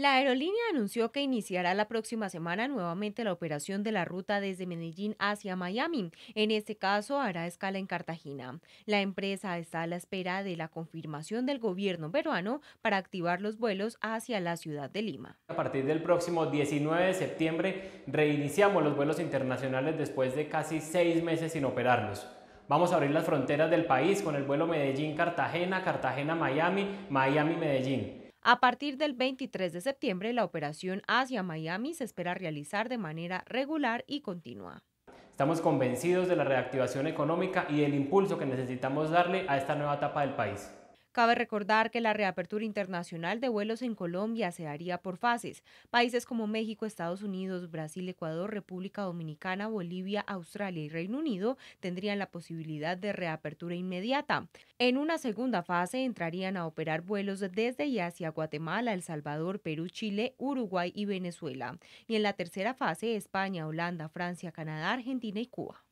La aerolínea anunció que iniciará la próxima semana nuevamente la operación de la ruta desde Medellín hacia Miami. En este caso hará escala en Cartagena. La empresa está a la espera de la confirmación del gobierno peruano para activar los vuelos hacia la ciudad de Lima. A partir del próximo 19 de septiembre reiniciamos los vuelos internacionales después de casi seis meses sin operarlos. Vamos a abrir las fronteras del país con el vuelo Medellín-Cartagena, Cartagena-Miami, Miami-Medellín. A partir del 23 de septiembre, la operación Asia Miami se espera realizar de manera regular y continua. Estamos convencidos de la reactivación económica y del impulso que necesitamos darle a esta nueva etapa del país. Cabe recordar que la reapertura internacional de vuelos en Colombia se haría por fases. Países como México, Estados Unidos, Brasil, Ecuador, República Dominicana, Bolivia, Australia y Reino Unido tendrían la posibilidad de reapertura inmediata. En una segunda fase entrarían a operar vuelos desde y hacia Guatemala, El Salvador, Perú, Chile, Uruguay y Venezuela. Y en la tercera fase, España, Holanda, Francia, Canadá, Argentina y Cuba.